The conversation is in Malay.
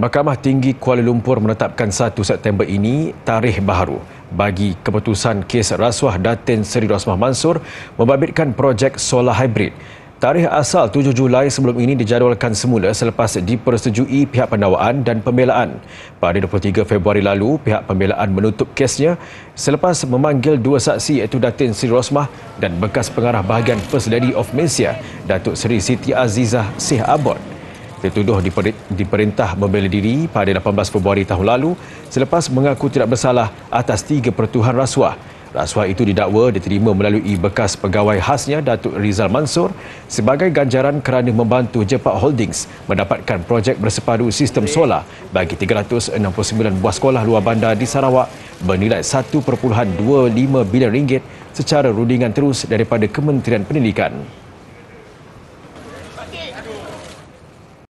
Mahkamah Tinggi Kuala Lumpur menetapkan 1 September ini tarikh baru bagi keputusan kes rasuah Datin Seri Rosmah Mansur membabitkan projek solar hybrid. Tarikh asal 7 Julai sebelum ini dijadualkan semula selepas dipersetujui pihak pendawaan dan pembelaan. Pada 23 Februari lalu, pihak pembelaan menutup kesnya selepas memanggil dua saksi iaitu Datin Seri Rosmah dan bekas pengarah bahagian First Lady of Malaysia, Datuk Seri Siti Azizah Sih Abbott dituduh diperintah membela diri pada 18 Februari tahun lalu selepas mengaku tidak bersalah atas tiga pertuhan rasuah. Rasuah itu didakwa diterima melalui bekas pegawai khasnya Datuk Rizal Mansor sebagai ganjaran kerana membantu Jepak Holdings mendapatkan projek bersepadu sistem solar bagi 369 buah sekolah luar bandar di Sarawak bernilai 1.25 bilion ringgit secara rundingan terus daripada Kementerian Pendidikan.